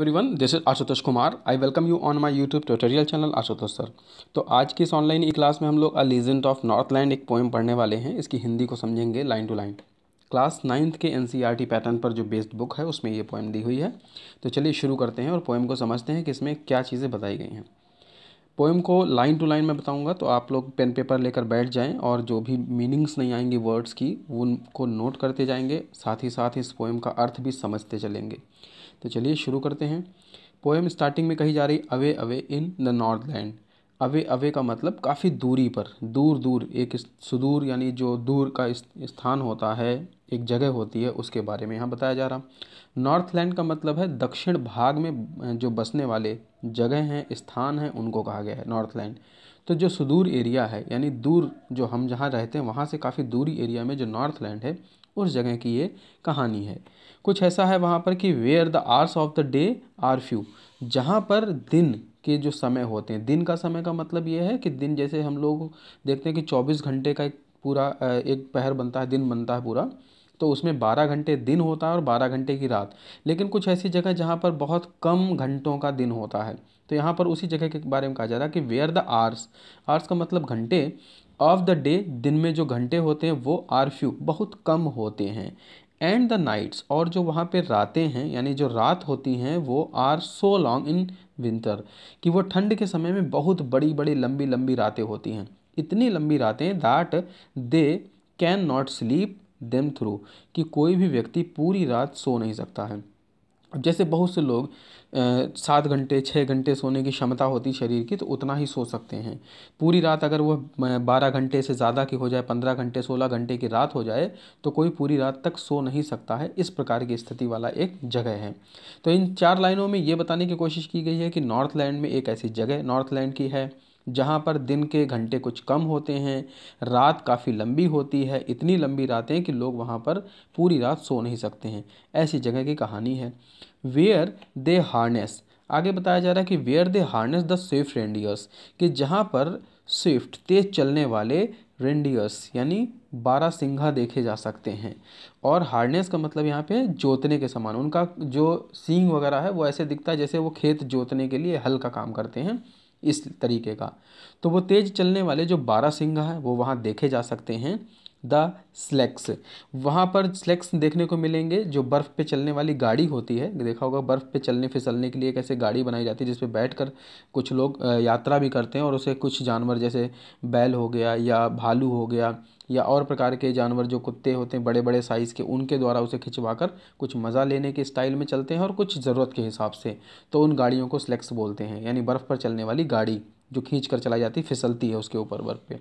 everyone this is Ashutosh Kumar I welcome you on my YouTube tutorial channel Ashutosh sir तो आज की इस ऑनलाइन ई class में हम लोग a legend of north land एक पोएम पढ़ने वाले हैं इसकी हिंदी को समझेंगे line to line class ninth के एन पैटर्न e पर जो बेस्ड बुक है उसमें ये पोएम दी हुई है तो चलिए शुरू करते हैं और पोएम को समझते हैं कि इसमें क्या चीज़ें बताई गई हैं पोएम को लाइन टू लाइन मैं बताऊँगा तो आप लोग पेन पेपर लेकर बैठ जाएँ और जो भी मीनिंग्स नहीं आएंगे वर्ड्स की उनको नोट करते जाएंगे साथ ही साथ इस पोएम का अर्थ भी समझते चलेंगे तो चलिए शुरू करते हैं पोएम स्टार्टिंग में कही जा रही away away in the north land away away का मतलब काफ़ी दूरी पर दूर दूर एक सुदूर यानी जो दूर का स्थान होता है एक जगह होती है उसके बारे में यहाँ बताया जा रहा नॉर्थ लैंड का मतलब है दक्षिण भाग में जो बसने वाले जगह हैं स्थान हैं उनको कहा गया है नॉर्थ लैंड तो जो सुदूर एरिया है यानी दूर जो हम जहाँ रहते हैं वहाँ से काफ़ी दूरी एरिया में जो नॉर्थ लैंड है उस जगह की ये कहानी है कुछ ऐसा है वहाँ पर कि where the hours of the day are few जहाँ पर दिन के जो समय होते हैं दिन का समय का मतलब ये है कि दिन जैसे हम लोग देखते हैं कि चौबीस घंटे का एक पूरा एक पहर बनता है दिन बनता है पूरा तो उसमें बारह घंटे दिन होता है और बारह घंटे की रात लेकिन कुछ ऐसी जगह जहाँ पर बहुत कम घंटों का दिन होता है तो यहाँ पर उसी जगह के बारे में कहा जा रहा है कि वेयर द आर्स आर्स का मतलब घंटे ऑफ द डे दिन में जो घंटे होते हैं वो आर फ्यू बहुत कम होते हैं एंड द नाइट्स और जो वहाँ पे रातें हैं यानी जो रात होती हैं वो are so long in winter कि वो ठंड के समय में बहुत बड़ी बड़ी लंबी लंबी रातें होती हैं इतनी लंबी रातें that they can not sleep them through कि कोई भी व्यक्ति पूरी रात सो नहीं सकता है जैसे बहुत से लोग सात घंटे छः घंटे सोने की क्षमता होती शरीर की तो उतना ही सो सकते हैं पूरी रात अगर वह बारह घंटे से ज़्यादा की हो जाए पंद्रह घंटे सोलह घंटे की रात हो जाए तो कोई पूरी रात तक सो नहीं सकता है इस प्रकार की स्थिति वाला एक जगह है तो इन चार लाइनों में ये बताने की कोशिश की गई है कि नॉर्थ लैंड में एक ऐसी जगह नॉर्थ लैंड की है जहाँ पर दिन के घंटे कुछ कम होते हैं रात काफ़ी लंबी होती है इतनी लंबी रातें कि लोग वहाँ पर पूरी रात सो नहीं सकते हैं ऐसी जगह की कहानी है वेयर दे हार्नेस आगे बताया जा रहा है कि where they harness the swift reindeers कि जहाँ पर स्विफ्ट तेज चलने वाले रेंडियर्स यानी बारह सिंघा देखे जा सकते हैं और हार्नेस का मतलब यहाँ पे जोतने के समान उनका जो सींग वगैरह है वो ऐसे दिखता है जैसे वो खेत जोतने के लिए हल का काम करते हैं इस तरीके का तो वो तेज़ चलने वाले जो सिंह हैं वो वहाँ देखे जा सकते हैं द स्लेक्स वहाँ पर स्लेक्स देखने को मिलेंगे जो बर्फ़ पे चलने वाली गाड़ी होती है देखा होगा बर्फ़ पे चलने फिसलने के लिए कैसे गाड़ी बनाई जाती है जिस पर बैठ कर कुछ लोग यात्रा भी करते हैं और उसे कुछ जानवर जैसे बैल हो गया या भालू हो गया या और प्रकार के जानवर जो कुत्ते होते हैं बड़े बड़े साइज़ के उनके द्वारा उसे खिंचवा कर कुछ मज़ा लेने के स्टाइल में चलते हैं और कुछ ज़रूरत के हिसाब से तो उन गाड़ियों को स्लेक्स बोलते हैं यानी बर्फ़ पर चलने वाली गाड़ी जो खींच कर चलाई जाती है फिसलती है उसके ऊपर बर्फ़ पे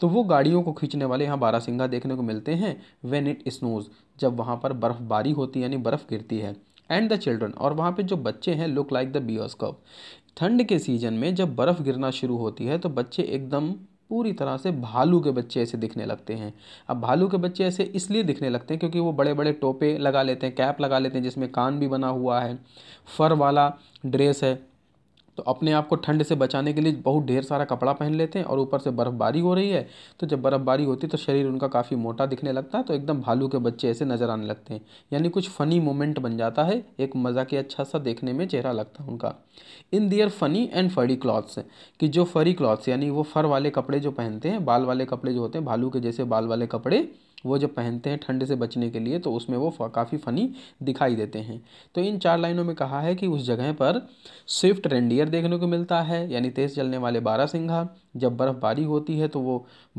तो वो गाड़ियों को खींचने वाले यहाँ बारासिंगा देखने को मिलते हैं वेन इट स्नोज़ जब वहाँ पर बर्फ़बारी होती है यानी बर्फ़ गिरती है एंड द चिल्ड्रन और वहाँ पे जो बच्चे हैं look like the bear's cub ठंड के सीज़न में जब बर्फ़ गिरना शुरू होती है तो बच्चे एकदम पूरी तरह से भालू के बच्चे ऐसे दिखने लगते हैं अब भालू के बच्चे ऐसे इसलिए दिखने लगते हैं क्योंकि वो बड़े बड़े टोपे लगा लेते हैं कैप लगा लेते हैं जिसमें कान भी बना हुआ है फर वाला ड्रेस है तो अपने आप को ठंड से बचाने के लिए बहुत ढेर सारा कपड़ा पहन लेते हैं और ऊपर से बर्फ़बारी हो रही है तो जब बर्फ़बारी होती है तो शरीर उनका काफ़ी मोटा दिखने लगता है तो एकदम भालू के बच्चे ऐसे नज़र आने लगते हैं यानी कुछ फ़नी मोमेंट बन जाता है एक मज़ा के अच्छा सा देखने में चेहरा लगता है उनका in their funny and furry clothes कि जो फरी क्लॉथ्स यानी वो फर वाले कपड़े जो पहनते हैं बाल वाले कपड़े जो होते हैं भालू के जैसे बाल वाले कपड़े वो जब पहनते हैं ठंड से बचने के लिए तो उसमें वो काफ़ी फ़नी दिखाई देते हैं तो इन चार लाइनों में कहा है कि उस जगह पर स्विफ्ट रेंडियर देखने को मिलता है यानी तेज़ चलने वाले बारह सिंघा जब बर्फ़बारी होती है तो वो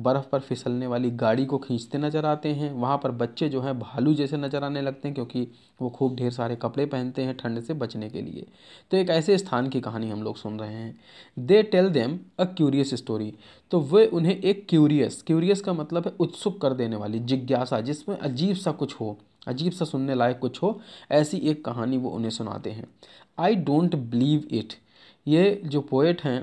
बर्फ़ पर फिसलने वाली गाड़ी को खींचते नज़र आते हैं वहाँ पर बच्चे जो हैं भालू जैसे नज़र आने लगते हैं क्योंकि वो खूब ढेर सारे कपड़े पहनते हैं ठंड से बचने के लिए तो एक ऐसे स्थान की कहानी हम लोग सुन रहे हैं they tell them a curious story तो वे उन्हें एक क्यूरियस क्यूरियस का मतलब है उत्सुक कर देने वाली जिज्ञासा जिसमें अजीब सा कुछ हो अजीब सा सुनने लायक कुछ हो ऐसी एक कहानी वो उन्हें सुनाते हैं आई डोंट बिलीव इट ये जो पोएट हैं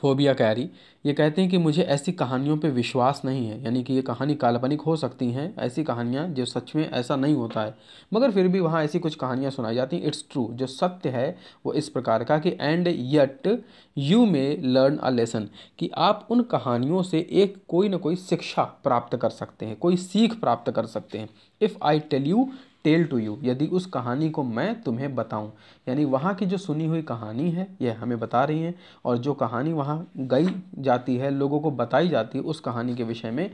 फोबिया कैरी ये कहते हैं कि मुझे ऐसी कहानियों पे विश्वास नहीं है यानी कि ये कहानी काल्पनिक हो सकती हैं ऐसी कहानियाँ जो सच में ऐसा नहीं होता है मगर फिर भी वहाँ ऐसी कुछ कहानियाँ सुनाई जाती हैं इट्स ट्रू जो सत्य है वो इस प्रकार का कि and yet you may learn a lesson कि आप उन कहानियों से एक कोई ना कोई शिक्षा प्राप्त कर सकते हैं कोई सीख प्राप्त कर सकते हैं if I tell you tell to you यदि उस कहानी को मैं तुम्हें बताऊं यानी वहाँ की जो सुनी हुई कहानी है यह हमें बता रही हैं और जो कहानी वहाँ गई जाती है लोगों को बताई जाती है उस कहानी के विषय में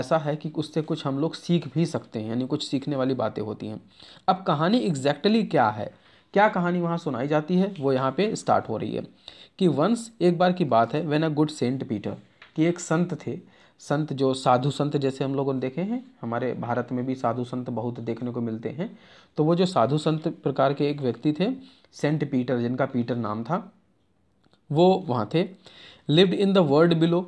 ऐसा है कि उससे कुछ हम लोग सीख भी सकते हैं यानी कुछ सीखने वाली बातें होती हैं अब कहानी एग्जैक्टली क्या है क्या कहानी वहाँ सुनाई जाती है वो यहाँ पर स्टार्ट हो रही है कि वंस एक बार की बात है when a good Saint Peter कि एक संत थे संत जो साधु संत जैसे हम लोगों ने देखे हैं हमारे भारत में भी साधु संत बहुत देखने को मिलते हैं तो वो जो साधु संत प्रकार के एक व्यक्ति थे सेंट पीटर जिनका पीटर नाम था वो वहाँ थे lived in the world below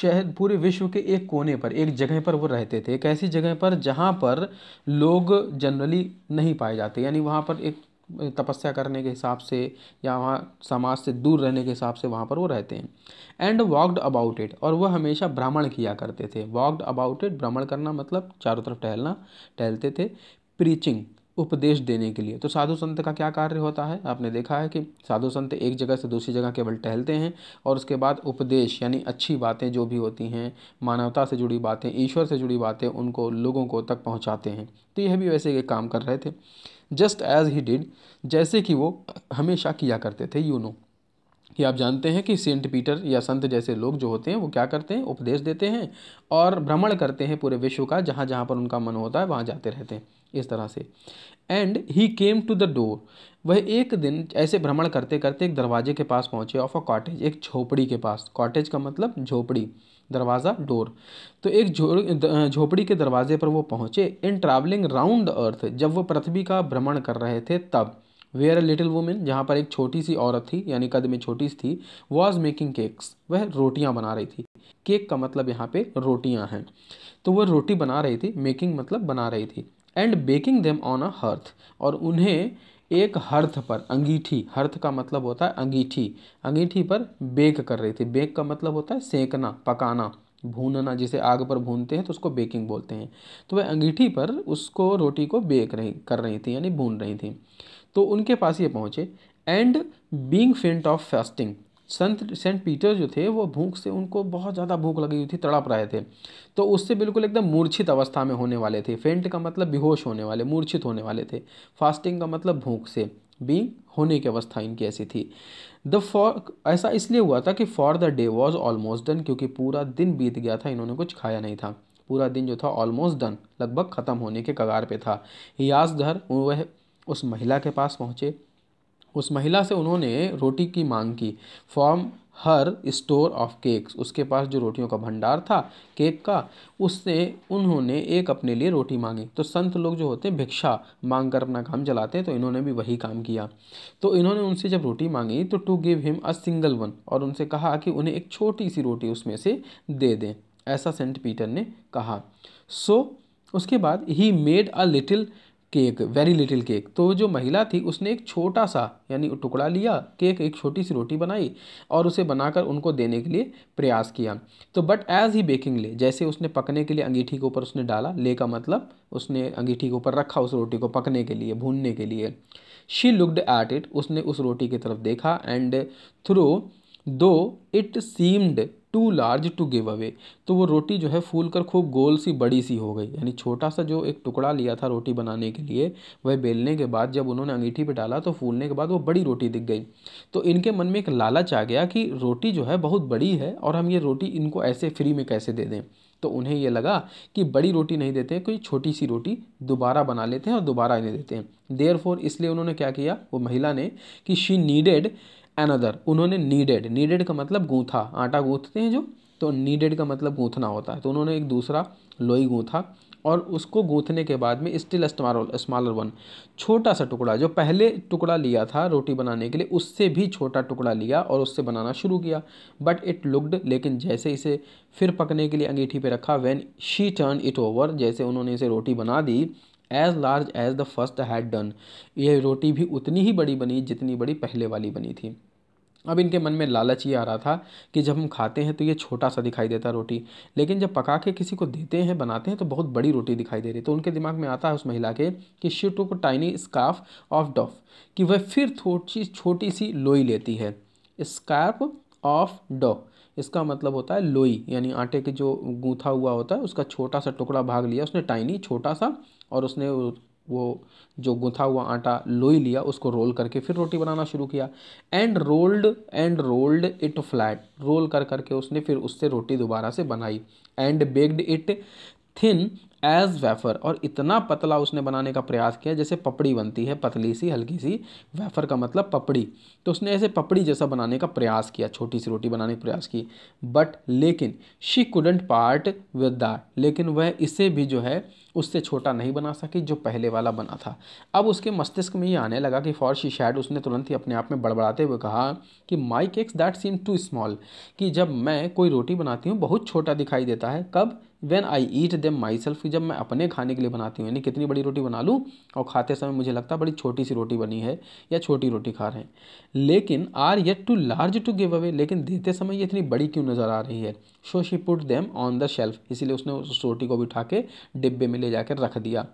शहर पूरे विश्व के एक कोने पर एक जगह पर वो रहते थे एक ऐसी जगह पर जहाँ पर लोग जनरली नहीं पाए जाते यानी वहाँ पर एक तपस्या करने के हिसाब से या वहाँ समाज से दूर रहने के हिसाब से वहाँ पर वो रहते हैं एंड वॉकड अबाउट इट और वह हमेशा भ्रमण किया करते थे वॉकड अबाउट इट भ्रमण करना मतलब चारों तरफ टहलना टहलते थे प्रीचिंग उपदेश देने के लिए तो साधु संत का क्या कार्य होता है आपने देखा है कि साधु संत एक जगह से दूसरी जगह केवल टहलते हैं और उसके बाद उपदेश यानी अच्छी बातें जो भी होती हैं मानवता से जुड़ी बातें ईश्वर से जुड़ी बातें उनको लोगों को तक पहुंचाते हैं तो यह भी वैसे ये काम कर रहे थे जस्ट एज ही डिड जैसे कि वो हमेशा किया करते थे यू नो कि आप जानते हैं कि सेंट पीटर या संत जैसे लोग जो होते हैं वो क्या करते हैं उपदेश देते हैं और भ्रमण करते हैं पूरे विश्व का जहाँ जहाँ पर उनका मन होता है वहाँ जाते रहते हैं इस तरह से and he came to the door वह एक दिन ऐसे भ्रमण करते करते एक दरवाजे के पास पहुँचे ऑफ अ कॉटेज एक झोपड़ी के पास कॉटेज का मतलब झोपड़ी दरवाज़ा डोर तो एक झोपड़ी के दरवाजे पर वो पहुँचे in travelling round the earth जब वो पृथ्वी का भ्रमण कर रहे थे तब वेयर अ लिटिल वुमेन जहाँ पर एक छोटी सी औरत थी यानी कद में छोटी सी थी वॉज मेकिंग केक्स वह रोटियाँ बना रही थी केक का मतलब यहाँ पे रोटियाँ हैं तो वह रोटी बना रही थी मेकिंग मतलब बना रही थी and baking them on a hearth और उन्हें एक हर्थ पर अंगीठी हर्थ का मतलब होता है अंगीठी अंगीठी पर बेक कर रही थी बेक का मतलब होता है सेंकना पकाना भूनना जिसे आग पर भूनते हैं तो उसको बेकिंग बोलते हैं तो वह अंगीठी पर उसको रोटी को बेक रही कर रही थी यानी भून रही थी तो उनके पास ये पहुँचे and being faint of fasting संत सेंट पीटर जो थे वो भूख से उनको बहुत ज़्यादा भूख लगी हुई थी तड़प रहे थे तो उससे बिल्कुल एकदम मूर्छित अवस्था में होने वाले थे फेंट का मतलब बेहोश होने वाले मूर्छित होने वाले थे फास्टिंग का मतलब भूख से बींग होने की अवस्था इनकी ऐसी थी द फॉर ऐसा इसलिए हुआ था कि for the day was almost done क्योंकि पूरा दिन बीत गया था इन्होंने कुछ खाया नहीं था पूरा दिन जो था ऑलमोस्ट डन लगभग ख़त्म होने के कगार पे था यासधर वह उस महिला के पास पहुँचे उस महिला से उन्होंने रोटी की मांग की from her store of cakes उसके पास जो रोटियों का भंडार था केक का उससे उन्होंने एक अपने लिए रोटी मांगी तो संत लोग जो होते हैं भिक्षा मांग कर अपना काम चलाते हैं तो इन्होंने भी वही काम किया तो इन्होंने उनसे जब रोटी मांगी तो to give him a single one और उनसे कहा कि उन्हें एक छोटी सी रोटी उसमें से दे दें ऐसा सेंट पीटर ने कहा सो so, उसके बाद ही made a little cake very little cake तो जो महिला थी उसने एक छोटा सा यानी टुकड़ा लिया केक एक छोटी सी रोटी बनाई और उसे बनाकर उनको देने के लिए प्रयास किया तो बट एज ही बेकिंग ले जैसे उसने पकने के लिए अंगीठी के ऊपर उसने डाला ले का मतलब उसने अंगीठी के ऊपर रखा उस रोटी को पकने के लिए भूनने के लिए शी लुकड एट इट उसने उस रोटी की तरफ देखा and through though it seemed too large to give away तो वो रोटी जो है फूल कर खूब गोल सी बड़ी सी हो गई यानी छोटा सा जो एक टुकड़ा लिया था रोटी बनाने के लिए वह बेलने के बाद जब उन्होंने अंगीठी पे डाला तो फूलने के बाद वो बड़ी रोटी दिख गई तो इनके मन में एक लालच आ गया कि रोटी जो है बहुत बड़ी है और हम ये रोटी इनको ऐसे फ्री में कैसे दे दें तो उन्हें ये लगा कि बड़ी रोटी नहीं देते हैं कोई छोटी सी रोटी दोबारा बना लेते हैं और दोबारा इन्हें देते हैं देयर इसलिए उन्होंने क्या किया वो महिला ने कि शी नीडेड अनदर उन्होंने नीडेड नीडेड का मतलब गूँथा आटा गूँथते हैं जो तो नीडेड का मतलब गूँथना होता है तो उन्होंने एक दूसरा लोई गूँथा और उसको गूँथने के बाद में स्टिल स्मॉल स्मॉलर वन छोटा सा टुकड़ा जो पहले टुकड़ा लिया था रोटी बनाने के लिए उससे भी छोटा टुकड़ा लिया और उससे बनाना शुरू किया बट इट लुक्ड लेकिन जैसे इसे फिर पकने के लिए अंगीठी पे रखा when she turn it over जैसे उन्होंने इसे रोटी बना दी as large as the first had done ये रोटी भी उतनी ही बड़ी बनी जितनी बड़ी पहले वाली बनी थी अब इनके मन में लालच ये आ रहा था कि जब हम खाते हैं तो ये छोटा सा दिखाई देता रोटी लेकिन जब पका के किसी को देते हैं बनाते हैं तो बहुत बड़ी रोटी दिखाई दे रही तो उनके दिमाग में आता है उस महिला के कि she took tiny scrap of dough कि वह फिर थोड़ी छोटी सी लोई लेती है स्कार्फ ऑफ डॉफ इसका मतलब होता है लोई यानी आटे के जो गूँथा हुआ होता है उसका छोटा सा टुकड़ा भाग लिया उसने टाइनी छोटा सा और उसने वो जो गुथा हुआ आटा लोई लिया उसको रोल करके फिर रोटी बनाना शुरू किया and rolled and rolled it flat रोल कर करके उसने फिर उससे रोटी दोबारा से बनाई and baked it thin as wafer और इतना पतला उसने बनाने का प्रयास किया जैसे पपड़ी बनती है पतली सी हल्की सी वेफर का मतलब पपड़ी तो उसने ऐसे पपड़ी जैसा बनाने का प्रयास किया छोटी सी रोटी बनाने का प्रयास की बट लेकिन she couldn't part with that लेकिन वह इसे भी जो है उससे छोटा नहीं बना सकी जो पहले वाला बना था अब उसके मस्तिष्क में ये आने लगा कि फॉर शी शैड उसने तुरंत ही अपने आप में बड़बड़ाते हुए कहा कि my cakes that seem too small कि जब मैं कोई रोटी बनाती हूँ बहुत छोटा दिखाई देता है कब when I eat them myself जब मैं अपने खाने के लिए बनाती हूँ यानी कितनी बड़ी रोटी बना लूँ और खाते समय मुझे लगता है बड़ी छोटी सी रोटी बनी है या छोटी रोटी खा रहे हैं लेकिन are yet too large to give away लेकिन देते समय ये इतनी बड़ी क्यों नज़र आ रही है so she put them on the shelf इसीलिए उसने उस रोटी को भी उठा के डिब्बे में ले जाकर रख दिया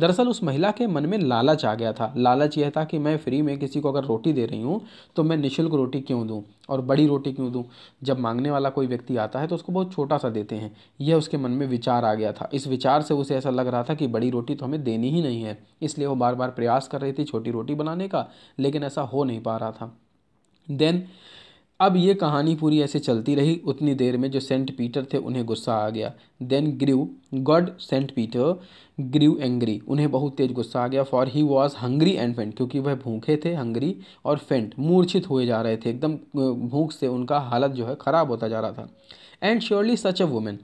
दरअसल उस महिला के मन में लालच आ गया था लालच यह था कि मैं फ्री में किसी को अगर रोटी दे रही हूँ तो मैं निःशुल्क रोटी क्यों दूँ और बड़ी रोटी क्यों दूँ जब मांगने वाला कोई व्यक्ति आता है तो उसको बहुत छोटा सा देते हैं यह उसके मन में विचार आ गया था इस विचार से उसे ऐसा लग रहा था कि बड़ी रोटी तो हमें देनी ही नहीं है इसलिए वो बार बार प्रयास कर रही थी छोटी रोटी बनाने का लेकिन ऐसा हो नहीं पा रहा था देन अब ये कहानी पूरी ऐसे चलती रही उतनी देर में जो सेंट पीटर थे उन्हें गुस्सा आ गया then grew good Saint Peter grew angry उन्हें बहुत तेज गुस्सा आ गया for he was hungry and faint क्योंकि वह भूखे थे हंग्री और फेंट मूर्छित हुए जा रहे थे एकदम भूख से उनका हालत जो है ख़राब होता जा रहा था and surely such a woman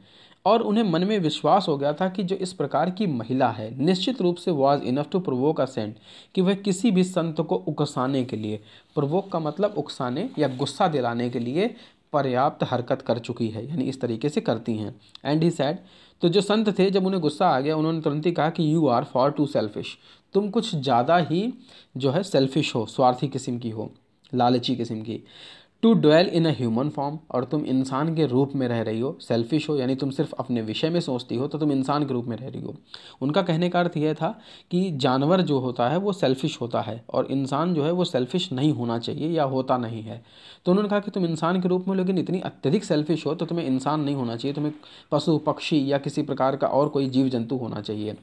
और उन्हें मन में विश्वास हो गया था कि जो इस प्रकार की महिला है निश्चित रूप से was enough to provoke a saint कि वह किसी भी संत को उकसाने के लिए प्रवोक का मतलब उकसाने या गुस्सा दिलाने के लिए पर्याप्त हरकत कर चुकी है यानी इस तरीके से करती हैं एंड ही सैड तो जो संत थे जब उन्हें गुस्सा आ गया उन्होंने तुरंत ही कहा कि you are far too selfish तुम कुछ ज़्यादा ही जो है सेल्फिश हो स्वार्थी किस्म की हो लालची किस्म की to dwell in a human form और तुम इंसान के रूप में रह रही हो सेल्फिश हो यानी तुम सिर्फ अपने विषय में सोचती हो तो तुम इंसान के रूप में रह रही हो उनका कहने का अर्थ यह था कि जानवर जो होता है वो सेल्फिश होता है और इंसान जो है वो सेल्फिश नहीं होना चाहिए या होता नहीं है तो उन्होंने कहा कि तुम इंसान के रूप में लेकिन इतनी अत्यधिक सेल्फिश हो तो तुम्हें इंसान नहीं होना चाहिए तुम्हें पशु पक्षी या किसी प्रकार का और कोई जीव जंतु होना चाहिए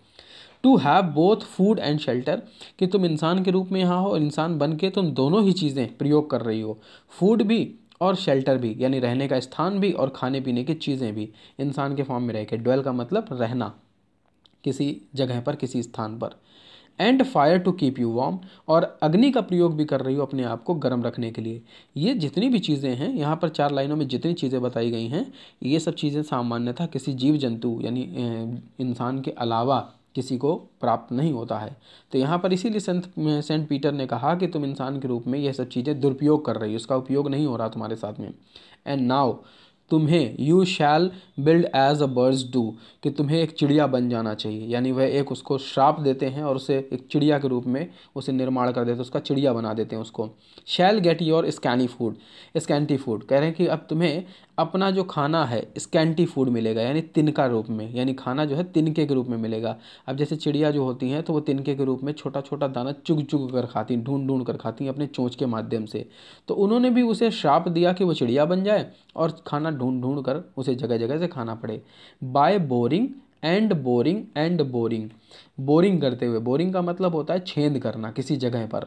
to have both food and shelter कि तुम इंसान के रूप में यहाँ हो और इंसान बन के तुम दोनों ही चीज़ें प्रयोग कर रही हो फूड भी और शेल्टर भी यानी रहने का स्थान भी और खाने पीने की चीज़ें भी इंसान के फॉर्म में रह के ड्वेल का मतलब रहना किसी जगह पर किसी स्थान पर and fire to keep you warm और अग्नि का प्रयोग भी कर रही हो अपने आप को गर्म रखने के लिए ये जितनी भी चीज़ें हैं यहाँ पर चार लाइनों में जितनी चीज़ें बताई गई हैं ये सब चीज़ें सामान्यतः किसी जीव जंतु यानी इंसान के अलावा किसी को प्राप्त नहीं होता है तो यहाँ पर इसीलिए सेंट सेंट पीटर ने कहा कि तुम इंसान के रूप में यह सब चीज़ें दुरुपयोग कर रही हो उसका उपयोग नहीं हो रहा तुम्हारे साथ में एंड नाव तुम्हें you shall build as a birds do कि तुम्हें एक चिड़िया बन जाना चाहिए यानी वह एक उसको श्राप देते हैं और उसे एक चिड़िया के रूप में उसे निर्माण कर देते हैं उसका चिड़िया बना देते हैं उसको shall get your scanty food scanty food कह रहे हैं कि अब तुम्हें अपना जो खाना है स्कैंटी फूड मिलेगा यानी तिनका रूप में यानी खाना जो है तिनके के रूप में मिलेगा अब जैसे चिड़िया जो होती हैं तो वो तिनके के रूप में छोटा छोटा दाना चुग चुग कर खाती ढूंढ ढूंढ कर खाती अपने चोंच के माध्यम से तो उन्होंने भी उसे श्राप दिया कि वो चिड़िया बन जाए और खाना ढूंढ ढूंढ कर उसे जगह जगह से खाना पड़े by boring and boring and boring boring करते हुए बोरिंग का मतलब होता है छेंद करना किसी जगह पर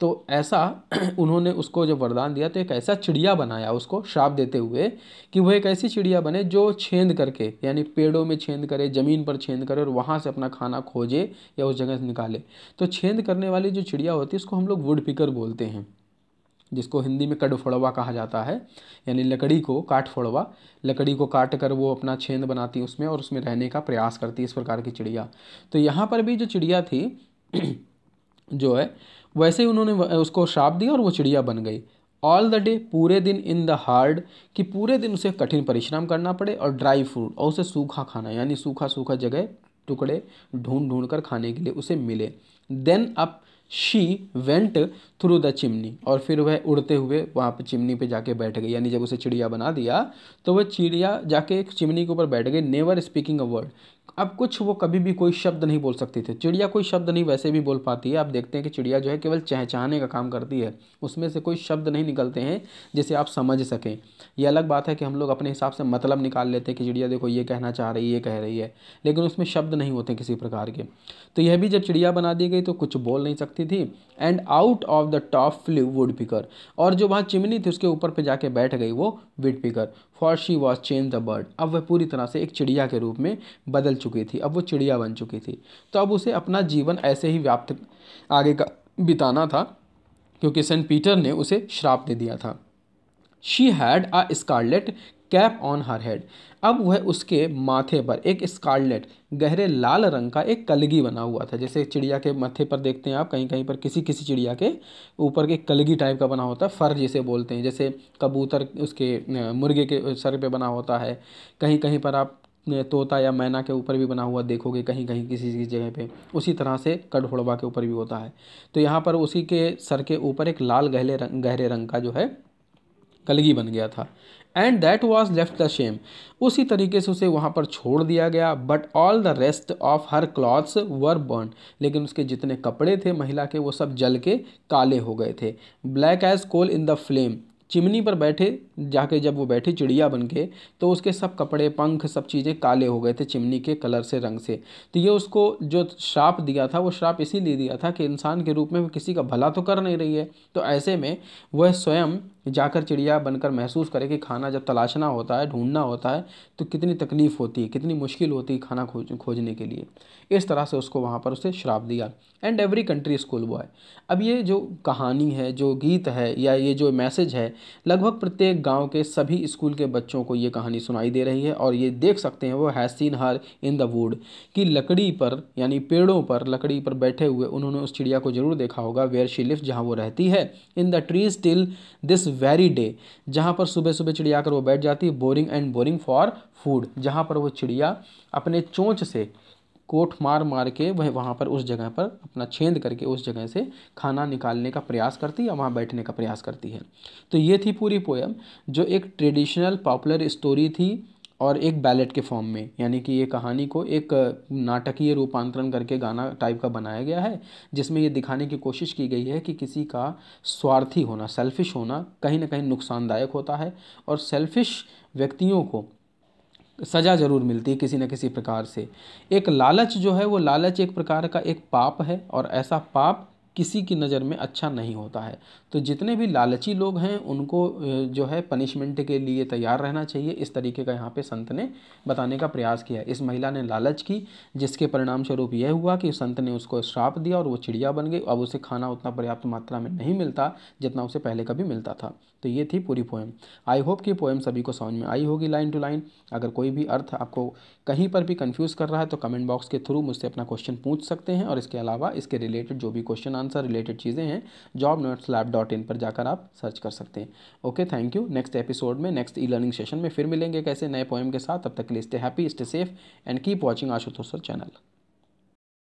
तो ऐसा उन्होंने उसको जब वरदान दिया तो एक ऐसा चिड़िया बनाया उसको श्राप देते हुए कि वह एक ऐसी चिड़िया बने जो छेद करके यानी पेड़ों में छेद करे ज़मीन पर छेद करे और वहाँ से अपना खाना खोजे या उस जगह से निकाले तो छेद करने वाली जो चिड़िया होती है उसको हम लोग वुड पिकर बोलते हैं जिसको हिंदी में फोड़वा कहा जाता है यानी लकड़ी को काट फोड़वा लकड़ी को काट कर वो अपना छेद बनाती है उसमें और उसमें रहने का प्रयास करती है इस प्रकार की चिड़िया तो यहाँ पर भी जो चिड़िया थी जो है वैसे ही उन्होंने उसको श्राप दिया और वो चिड़िया बन गई ऑल द डे पूरे दिन इन द हार्ड कि पूरे दिन उसे कठिन परिश्रम करना पड़े और ड्राई फ्रूट और उसे सूखा खाना यानी सूखा सूखा जगह टुकड़े ढूंढ ढूंढ कर खाने के लिए उसे मिले then up she went through the chimney और फिर वह उड़ते हुए वहाँ पर चिमनी पे जाके बैठ गई यानी जब उसे चिड़िया बना दिया तो वह चिड़िया जाके एक चिमनी के ऊपर बैठ गई नेवर स्पीकिंग अ वर्ड अब कुछ वो कभी भी कोई शब्द नहीं बोल सकती थी चिड़िया कोई शब्द नहीं वैसे भी बोल पाती है आप देखते हैं कि चिड़िया जो है केवल चहचहाने का काम करती है उसमें से कोई शब्द नहीं निकलते हैं जिसे आप समझ सकें यह अलग बात है कि हम लोग अपने हिसाब से मतलब निकाल लेते हैं कि चिड़िया देखो ये कहना चाह रही है ये कह रही है लेकिन उसमें शब्द नहीं होते किसी प्रकार के तो यह भी जब चिड़िया बना दी गई तो कुछ बोल नहीं सकती थी and out of the top flew woodpecker और जो वहाँ चिमनी थी उसके ऊपर पे जाके बैठ गई वो woodpecker for she was change the bird अब वह पूरी तरह से एक चिड़िया के रूप में बदल चुकी थी अब वो चिड़िया बन चुकी थी तो अब उसे अपना जीवन ऐसे ही व्याप्त आगे का बिताना था क्योंकि सेंट पीटर ने उसे श्राप दे दिया था she had a scarlet cap on her head अब वह उसके माथे पर एक स्कारलेट गहरे लाल रंग का एक कलगी बना हुआ था जैसे चिड़िया के माथे पर देखते हैं आप कहीं कहीं पर किसी किसी चिड़िया के ऊपर के कलगी टाइप का बना होता है फर जिसे बोलते हैं जैसे कबूतर उसके मुर्गे के सर पे बना होता है कहीं कहीं पर आप तोता या मैना के ऊपर भी बना हुआ देखोगे कहीं कहीं किसी किसी जगह पे उसी तरह से कठोड़वा के ऊपर भी होता है तो यहाँ पर उसी के सर के ऊपर एक लाल गहले रंग गहरे रंग का जो है कलगी बन गया था and that was left the same उसी तरीके से उसे वहाँ पर छोड़ दिया गया but all the rest of her clothes were burn लेकिन उसके जितने कपड़े थे महिला के वो सब जल के काले हो गए थे black as coal in the flame chimney पर बैठे जाके जब वो बैठे चिड़िया बन के तो उसके सब कपड़े पंख सब चीज़ें काले हो गए थे चिमनी के कलर से रंग से तो ये उसको जो श्राप दिया था वो श्राप इसीलिए दिया था कि इंसान के रूप में वो किसी का भला तो कर नहीं रही है तो ऐसे में वह स्वयं जाकर चिड़िया बनकर महसूस करे कि खाना जब तलाशना होता है ढूंढना होता है तो कितनी तकलीफ़ होती है कितनी मुश्किल होती है खाना खोज खोजने के लिए इस तरह से उसको वहाँ पर उसे श्राप दिया and every country school boy अब ये जो कहानी है जो गीत है या ये जो मैसेज है लगभग प्रत्येक गाँव के सभी स्कूल के बच्चों को ये कहानी सुनाई दे रही है और ये देख सकते हैं वो हैसिन हर इन द वुड कि लकड़ी पर यानी पेड़ों पर लकड़ी पर बैठे हुए उन्होंने उस चिड़िया को ज़रूर देखा होगा वेयर शी लिफ्ट जहाँ वो रहती है in the trees till this very day जहाँ पर सुबह सुबह चिड़िया आकर वो बैठ जाती है boring and boring for food जहाँ पर वो चिड़िया अपने चोंच से कोठ मार मार के वह वहाँ पर उस जगह पर अपना छेद करके उस जगह से खाना निकालने का प्रयास करती है वहाँ बैठने का प्रयास करती है तो ये थी पूरी पोएम जो एक ट्रेडिशनल पॉपुलर स्टोरी थी और एक बैलेट के फॉर्म में यानी कि ये कहानी को एक नाटकीय रूपांतरण करके गाना टाइप का बनाया गया है जिसमें ये दिखाने की कोशिश की गई है कि किसी का स्वार्थी होना सेल्फिश होना कहीं ना कहीं नुकसानदायक होता है और सेल्फिश व्यक्तियों को सज़ा ज़रूर मिलती है किसी न किसी प्रकार से एक लालच जो है वो लालच एक प्रकार का एक पाप है और ऐसा पाप किसी की नज़र में अच्छा नहीं होता है तो जितने भी लालची लोग हैं उनको जो है पनिशमेंट के लिए तैयार रहना चाहिए इस तरीके का यहाँ पे संत ने बताने का प्रयास किया इस महिला ने लालच की जिसके परिणाम स्वरूप यह हुआ कि संत ने उसको श्राप दिया और वो चिड़िया बन गई अब उसे खाना उतना पर्याप्त मात्रा में नहीं मिलता जितना उसे पहले कभी मिलता था तो ये थी पूरी पोएम आई होप कि पोएम सभी को समझ में आई होगी लाइन टू लाइन अगर कोई भी अर्थ आपको कहीं पर भी कन्फ्यूज़ कर रहा है तो कमेंट बॉक्स के थ्रू मुझसे अपना क्वेश्चन पूछ सकते हैं और इसके अलावा इसके रिलेटेड जो भी क्वेश्चन राजस्थान से रिलेटेड चीज़ें हैं job not lab dot in पर जाकर आप सर्च कर सकते हैं okay thank you next episode में नेक्स्ट ई लर्निंग सेशन में फिर मिलेंगे कैसे नए पोएम के साथ तब तक के लिए stay happy stay safe and keep watching Ashutosh channel